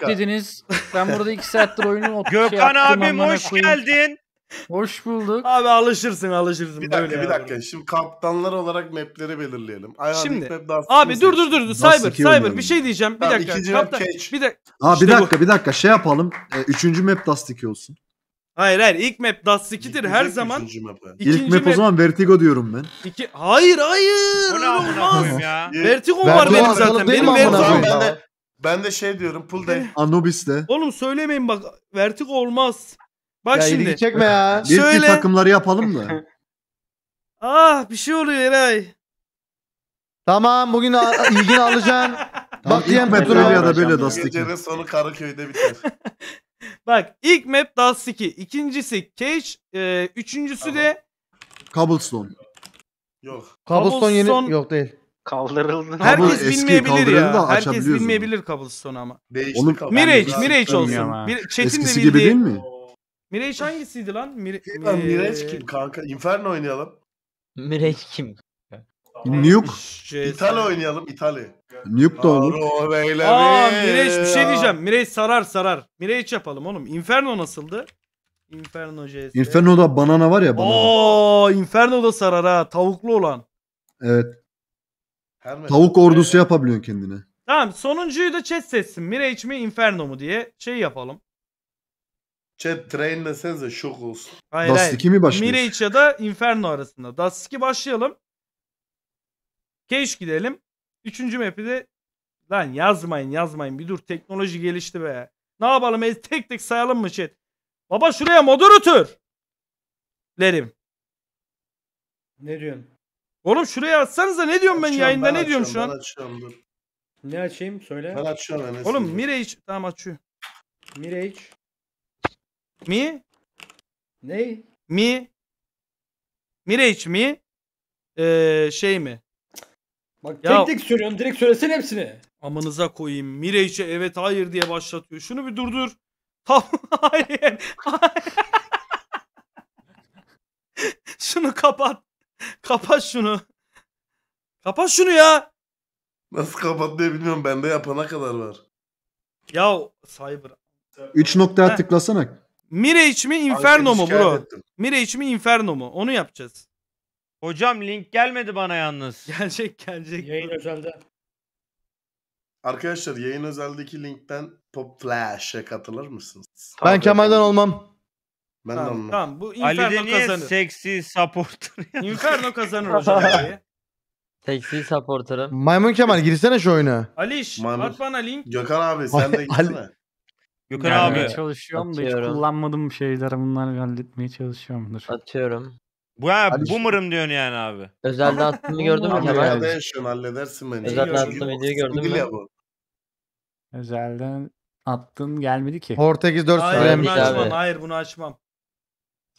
saat dediniz. Ben burada 2 saattir oyunu şey Gökhan şey abim hoş koyayım. geldin. Hoş bulduk. Abi alışırsın alışırsın. Bir dakika bir dakika. Abi. Şimdi kaptanlar olarak mapleri belirleyelim. Ayağını Şimdi abi dur dur dur dur. Cyber Cyber bir şey diyeceğim. Bir dakika. İkinci Kaptan, catch. bir de Aa, işte bir dakika bu. bir dakika şey yapalım. E, üçüncü map Dust 2 olsun. Hayır hayır ilk map Dust 2'dir her zaman. Map. İlk map, map o zaman Vertigo diyorum ben. İki... Hayır hayır. Bu ne amına koyayım ya. Vertigo var benim zaten. Benim Vertigo. Ben de şey diyorum Pull Day. Anubis de. Oğlum söylemeyin bak Vertigo olmaz. Bak ya şimdi. çekme ya. Bir, Söyle. bir takımları yapalım da. ah bir şey oluyor Eray. Tamam bugün a- ilgini alacaksın. Bak diyen metro ya da böyle Dust Gecenin sonu Karaköy'de biter. Bak ilk map Dust 2. ikincisi Cage. E, üçüncüsü Tamam. de Cobblestone. Yok. Cobblestone Cobblestone- yeni... Yok değil. Kaldırıldı. Herkes bilmeyebilir ya. Herkes açabiliyorsun. bilmeyebilir Cobblestone ama. Değişti Onun- kafa. Mirage, Mirage olsun. bilmiyorum ha. Bir, Çetin de Eskisi gibi değil mi? Mirage hangisiydi lan? Mir Lan şey Mirage kim kanka? Inferno oynayalım. Mirage kim? Nuke. İtalya oynayalım. İtalya. Nuke da olur. Aa Mirage bir şey diyeceğim. Mirage sarar sarar. Mirage yapalım oğlum. Inferno nasıldı? Inferno CS. Inferno'da banana var ya banana. Aa Inferno da sarar ha. Tavuklu olan. Evet. Her mesela- Tavuk ordusu şey. yapabiliyorsun kendine. Tamam sonuncuyu da chat seçsin. Mirage mi Inferno mu diye şey yapalım. Chat trainlesenize şok olsun. Hayır hayır. Dust 2 mi başlıyor? Mirage ya da Inferno arasında. Dust 2 başlayalım. Keş gidelim. Üçüncü map'i de lan yazmayın yazmayın bir dur teknoloji gelişti be. Ne yapalım e, tek tek sayalım mı chat? Baba şuraya moderatör. Lerim. Ne diyorsun? Oğlum şuraya atsanıza ne diyorum ben yayında ben ne diyorum şu an? açıyorum dur. Ne açayım söyle. Ben açıyorum Enes. Oğlum Mirage tamam açıyor. Mirage. Mi? Ne? Mi? Mirage mi? Ee, şey mi? Bak Ya- tek tek söylüyorsun direkt söylesene hepsini. Amanıza koyayım. Mirage'e evet hayır diye başlatıyor. Şunu bir durdur. Tamam hayır. hayır. Şunu kapat. Kapat şunu. Kapat şunu ya. Nasıl kapat diye bilmiyorum. Bende yapana kadar var. Ya Cyber. 3 noktaya Heh. tıklasana. Mirage mi Inferno mu bro? ettim. Mirage mi Inferno mu? Onu yapacağız. Hocam link gelmedi bana yalnız. Gelecek gelecek. Yayın özelde. Arkadaşlar yayın özeldeki linkten Pop Flash'e katılır mısınız? ben Kemal'den olmam. Ben de Tamam, anlamadım. tamam. Bu Ali de Inferno niye seksi supporter ya? Inferno kazanır hocam burayı. Seksi supporter'ım. Maymun Kemal girsene şu oyuna. Aliş Maymun. at bana link. Gökhan abi sen de Ali- Gökhan Gelmeye abi. çalışıyorum da hiç Atıyorum. kullanmadığım şeyler bunlar halletmeye çalışıyorumdur. Atıyorum. Bu ha, Ali- boomer'ım diyorsun yani abi. Özelde attığını gördün mü Kemal? Özelde yaşıyorsun halledersin bence. Özellikle Çünkü attığım videoyu gördün mü? Özelde bu. attın gelmedi ki. Portekiz 4 Hayır bunu açmam. Hayır bunu açmam.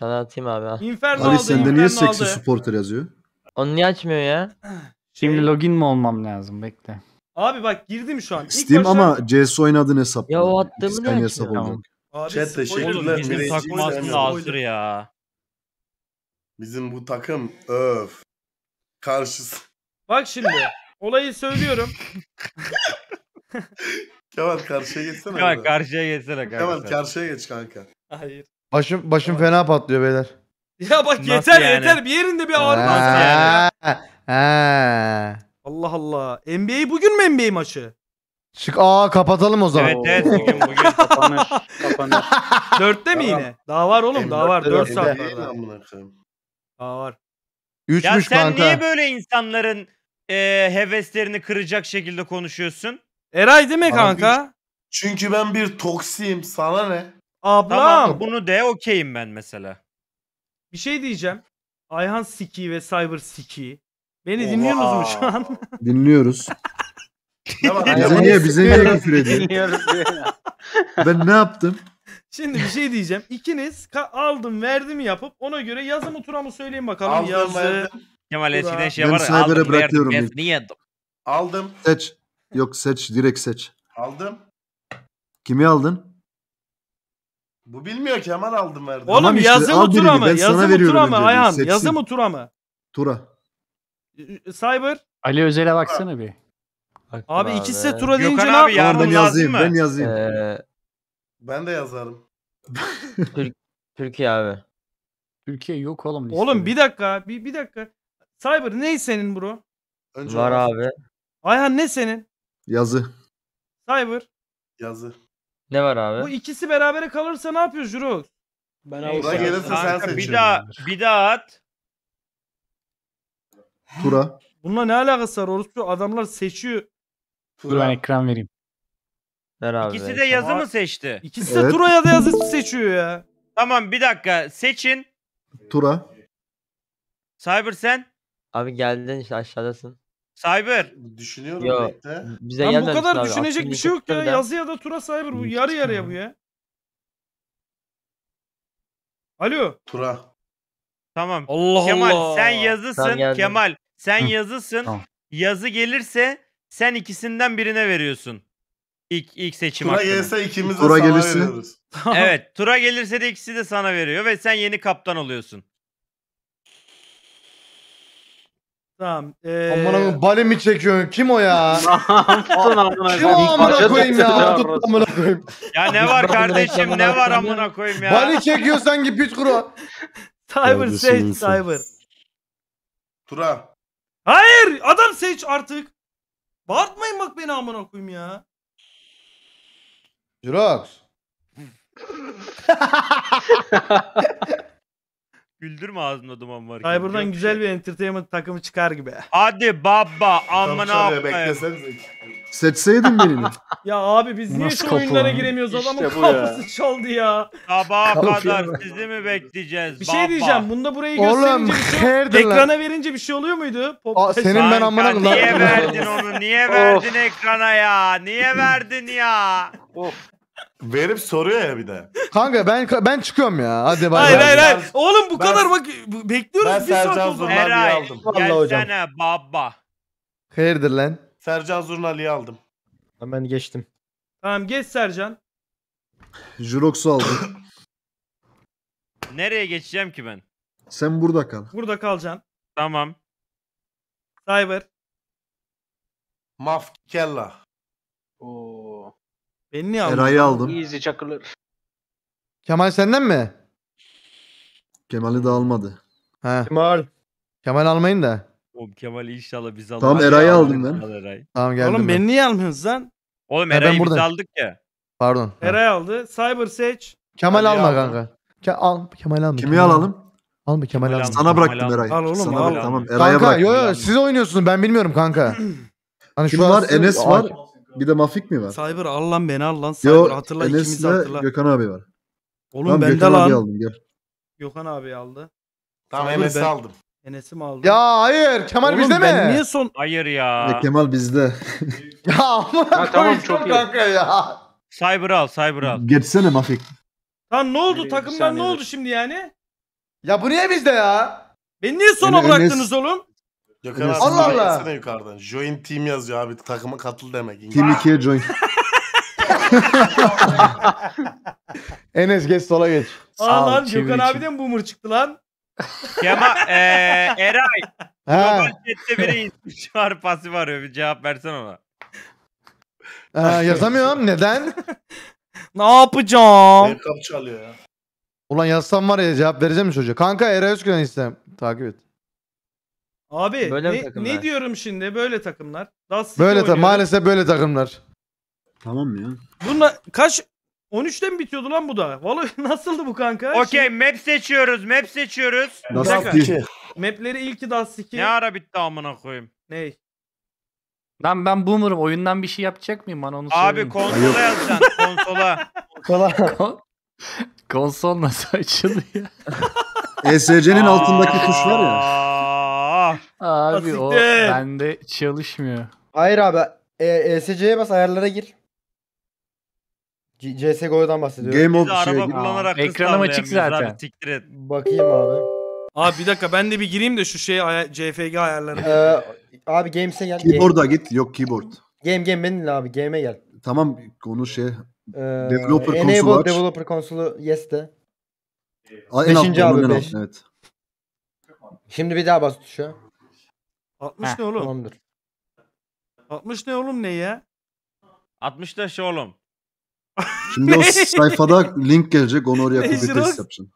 Sana atayım abi. ha. Inferno Ali aldı. sende niye seksi supporter yazıyor? Onu niye açmıyor ya? Şey- şimdi login mi olmam lazım? Bekle. Abi bak girdim şu an. İlk Steam başta- ama CS oynadığın hesap. Ya o bu. attığımı İskanya niye hesap Tamam. Abi, Chat teşekkürler. Oğlum Oğlum, bizim birinci hazır ya. Bizim bu takım öf. Karşısı. Bak şimdi. Olayı söylüyorum. Kemal karşıya geçsene. Kemal biraz. karşıya geçsene Kemal karşıya geç kanka. Hayır. Başım başım fena patlıyor beyler. Ya bak Nasıl yeter yani? yeter bir yerinde bir ağrı var yani. Allah Allah. NBA bugün mü NBA maçı? Çık aa kapatalım o zaman. Evet evet bugün bugün kapanır. kapanır. Dörtte mi yine? Daha var oğlum daha var. Dört saat var. daha. Daha var. Ya sen kanka. niye böyle insanların e, heveslerini kıracak şekilde konuşuyorsun? Eray değil mi Abi, kanka? Çünkü ben bir toksiyim. Sana ne? Ablam. Tamam bunu de okeyim ben mesela. Bir şey diyeceğim. Ayhan Siki ve Cyber Siki. Beni Oha. dinliyorsunuz mu şu an? Dinliyoruz. bize niye bize niye küfür ediyor? ben ne yaptım? Şimdi bir şey diyeceğim. İkiniz aldım verdim yapıp ona göre yazı mı tura mı söyleyin bakalım. Aldım, yazı. Kemal eskiden şey ben var. Ben aldım bırakıyorum verdim. Niye yedim? Aldım. Seç. Yok seç direkt seç. Aldım. Kimi aldın? Bu bilmiyor Kemal aldım verdim. Oğlum Tamam işte, yazı mı tura birini, mı? ben Yazı mı tura mı? Ayhan seçsin. yazı mı tura mı? Tura. Cyber. Ali Özel'e baksana bir. Bak Abi ikisi de tura deyince ne Gökhan yapayım? ben yardım yazayım. mı? Ben yazayım. Ee, Ben de yazarım. Türkiye abi. Türkiye yok oğlum. listede. Oğlum bir dakika bir, bir dakika. Cyber ne senin bro? Önce Var abi. Ayhan ne senin? Yazı. Cyber. Yazı. Ne var abi? Bu ikisi berabere kalırsa ne yapıyor Juro? Ben Neyse. Buna gelirse sen Kanka, bir daha bir daha at. Tura. Bununla ne alakası var? Orospu adamlar seçiyor. Dur ben ekran vereyim. Ver abi. İkisi de yazı mı seçti? İkisi de Evet. Tura ya da yazıcı seçiyor ya. Tamam bir dakika seçin. Tura. Cyber sen. Abi geldin işte aşağıdasın. Cyber. Düşünüyorum Yo, Bize Lan bu kadar abi. düşünecek bir şey yok ya. Yazı ya da tura Cyber bu yarı yarıya bu ya. Alo. Tura. Tamam. Allah Kemal Allah. sen yazısın. Kemal sen Hı. yazısın. Tamam. Yazı gelirse sen ikisinden birine veriyorsun. İlk, ilk seçim tura hakkını. gelirse ikimiz de tura sana gelirse. veriyoruz. evet tura gelirse de ikisi de sana veriyor ve sen yeni kaptan oluyorsun. Tamam. Ee... Aman aman bale mi çekiyorsun? Kim o ya? Kim o amına koyayım ya? Tut koyayım. Ya ne var kardeşim ne var amına koyayım ya? Bale çekiyor sanki pit kuru. Cyber Sage Cyber. Tura. Hayır adam Sage artık. Bağırtmayın bak beni amına koyayım ya. Jirox. Güldürme ağzımda duman var. Ay buradan Yok güzel şey. bir entertainment takımı çıkar gibi. Hadi baba amına Tamam koyayım. beklesenize. Seçseydin birini. Ya abi biz niye Nasıl şu oyunlara giremiyoruz? İşte Adamın bu ya. çaldı ya. Sabaha kadar Kalkıyorum. sizi mi bekleyeceğiz Bir şey diyeceğim. Bunda burayı Oğlum gösterince bir şey... Ekrana verince bir şey oluyor muydu? Pop- Aa, senin- ben amına Niye verdin onu? Niye verdin ekrana ya? Niye verdin ya? Of. Verip soruyor ya bir de. Kanka ben ben çıkıyorum ya. Hadi bay Hayır hayır hayır. Oğlum bu Ben- kadar bak bekliyoruz Ben Sercan oldu. Zurnali'yi Eray aldım. Vallahi hocam. gelsene baba. Hayırdır lan? Sercan Zurnali'yi aldım. Hemen geçtim. Tamam geç Sercan. Jurox'u aldım. Nereye geçeceğim ki ben? Sen burada kal. Burada kalacaksın. Tamam. Cyber. Mafkella. Oo. Ben niye aldım? Eray'ı aldım. Easy çakılır. Kemal senden mi? Kemal'i de almadı. He. Kemal. Kemal almayın da. Oğlum Kemal inşallah biz alırız. Tamam Eray'ı aldım ben. Al Eray. Tamam geldim. Oğlum ben. beni niye almıyorsun lan? Oğlum Eray'ı biz aldık ya. Pardon. Eray aldı. Cyber Sage. Kemal alma aldım. kanka. Ke al Kemal alma. Kimi Kemal alalım? Alma Kemal, Kemal alma. Sana bıraktım Eray. Al oğlum Sana al. Tamam Eray'a bırak. Kanka yo yo siz oynuyorsunuz ben bilmiyorum kanka. hani Kim şu var? Enes var. Bir de Mafik mi var? Cyber al lan beni al lan. Cyber Yo, hatırla Enes'le ikimizi hatırla. Gökhan abi var. Oğlum tamam, bende Gökhan lan. Abi aldım, gel. Gökhan abi aldı. Tamam Enes'i ben... aldım. Enes'i mi aldın? Ya hayır Kemal Oğlum, bizde mi? ben niye son... Hayır ya. ya e, Kemal bizde. ya ama tamam çok Kanka ya. Cyber al Cyber al. Geçsene Mafik. Lan ne oldu takımdan ne oldu şimdi yani? Ya bu niye bizde ya? Beni niye sona yani bıraktınız oğlum? Gökhan abi Allah Allah. Etsene yukarıdan. Join team yazıyor abi. Takıma katıl demek. Team 2'ye join. Enes geç sola geç. Aa lan Gökhan abi de mi boomer çıktı lan? Kemal e, Eray. Ha. Global chatte biri intihar pasif arıyor. Bir cevap versen ona. Ee, yazamıyorum. Neden? ne yapacağım? Kapı çalıyor ya. Ulan yazsam var ya cevap vereceğim mi çocuğa? Kanka Eray Özgüven istem. Takip et. Abi Böyle ne, ne diyorum şimdi böyle takımlar. Dust City Böyle ta maalesef böyle takımlar. Tamam mı ya? Bununla kaç 13'te mi bitiyordu lan bu da? Vallahi nasıldı bu kanka? Okey map seçiyoruz map seçiyoruz. Nasıl dakika. mapleri ilki Dust 2. Ne ara bitti amına koyayım. Ney? Lan ben boomer'ım oyundan bir şey yapacak mıyım bana onu söyleyeyim? Abi konsola yazacaksın konsola. Kolay. Kon- Konsol nasıl açılıyor? ESC'nin altındaki tuş var ya. Ah, abi o bende çalışmıyor. Hayır abi. E, ESC'ye bas ayarlara gir. CSGO'dan bahsediyorum. Game of Bizi araba kullanarak Aa, ekranım açık zaten. Tiktir et. Bakayım abi. Abi bir dakika ben de bir gireyim de şu şey aya- CFG ayarlarına. Ee, abi Games'e gel. Game, git. Yok keyboard. game, game benim abi. Game'e gel. Tamam konu şey. Ee, Developer konsolu enable aç. developer konsolu yes de. Beşinci abi, beş. Evet. Şimdi bir daha bas tuşa. 60 Heh, ne oğlum? Tamamdır. 60 ne oğlum ne ya? 60 da şey oğlum. Şimdi o sayfada link gelecek onu oraya copy paste yapacaksın.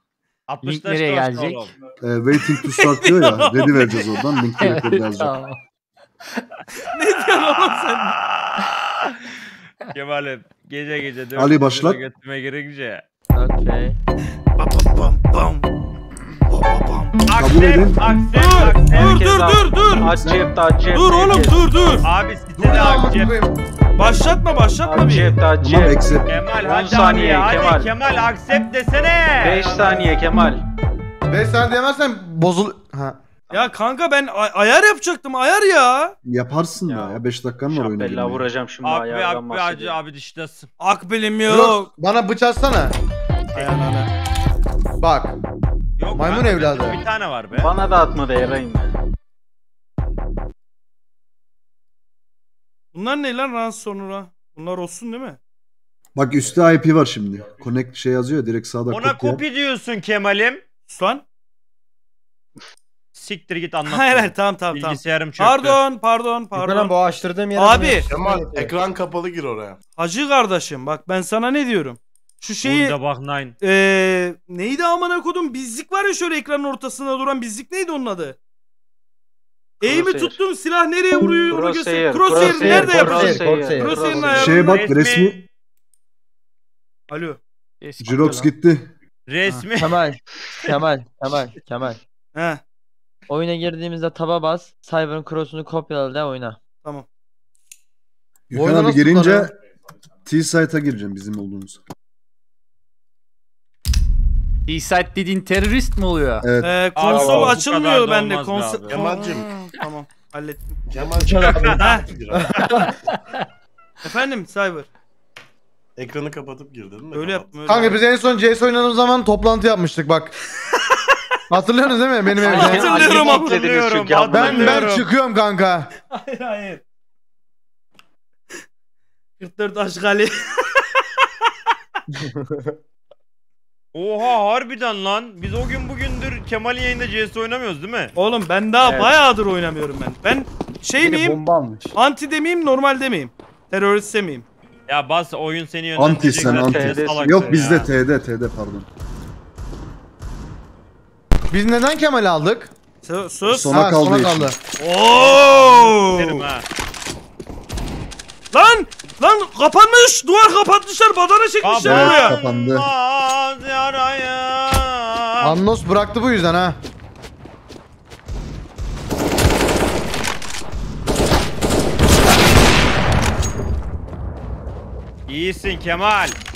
60 Link nereye şey gelecek? E, waiting to start diyor ya. Ready vereceğiz oradan. Link direkt oraya yazacak. ne diyorsun oğlum sen? Kemal'im gece gece dövme Ali başlat. götüme girince. Okey. Bam bam bam bam. Kabul edin. Aksep, aksep. Dur dur dur dur. Aç cepte aç cepte. Dur oğlum dur dur. Abi site de aç başlatma Başlatma başlatma bir. Cepte aç cepte. Accept. Kemal 10 hadi saniye hadi, Kemal. Hadi Kemal aksep desene. 5 saniye Kemal. 5 saniye demezsen bozul... Ha. Ya kanka ben ayar yapacaktım ayar ya. Yaparsın ya. ya 5 dakikan var oyuna girmeye. vuracağım şimdi Akbe, ayardan Akbe, Akbe, abi dişlesin. Akbelim yok. Bro, bana bıçaksana. Ayağına. Bak Yok Maymun evladı. Bir tane var be. Bana da atma da yarayın ben. Bunlar ne lan Rans sonra? Bunlar olsun değil mi? Bak üstte IP var şimdi. Connect şey yazıyor direkt sağda. Ona kopya. diyorsun Kemal'im. Sus lan. Siktir git anlat. Hayır hayır tamam tamam. Bilgisayarım çöktü. Pardon pardon pardon. Yukarı bu açtırdığım yere. Abi. Kemal ekran kapalı gir oraya. Hacı kardeşim bak ben sana ne diyorum. Şu şeyi Bunda bak nine. Ee, neydi amına kodum? Bizlik var ya şöyle ekranın ortasında duran bizlik neydi onun adı? Eğimi Crosshair. tuttum silah nereye vuruyor onu göster. Crosshair. nerede yapacağız? Crosshair. Crosshair'ın ayarını. Şeye bak resmi. Alo. Jirox gitti. Resmi. Kemal. Kemal. Kemal. Kemal. He. Oyuna girdiğimizde taba bas. Cyber'ın cross'unu kopyala de oyna. Tamam. Gökhan abi girince T-Site'a gireceğim bizim olduğumuz. D-Side dediğin terörist mi oluyor? Evet. Ee, konsol Aa, açılmıyor bende. Konsol... Cemal'cim. tamam. Hallettim. Cemal Çanak. Efendim Cyber. Ekranı kapatıp girdin mi? Öyle yapma. Öyle Kanka biz en son CS oynadığımız zaman toplantı yapmıştık bak. Hatırlıyorsunuz değil mi? Benim evde. hatırlıyorum hatırlıyorum. Ben ben çıkıyorum kanka. hayır hayır. 44 aşk Ali. Oha harbiden lan. Biz o gün bugündür Kemal'in yayında CS oynamıyoruz değil mi? Oğlum ben daha Evet. bayağıdır oynamıyorum ben. Ben şey Biri miyim? bomba almış. Anti demeyeyim, normal demeyeyim. Terörist demeyeyim. Ya bas oyun seni yönlendirecek. Anti sen anti. Yok şey bizde TD TD pardon. Biz neden Kemal aldık? Sus. sus. Sona Ha, kaldı. sona kaldı. Oo! Lan! Lan kapanmış. Duvar kapatmışlar. Badana çekmişler buraya. oraya. Kapandı. Annos bıraktı bu yüzden ha. İyisin Kemal.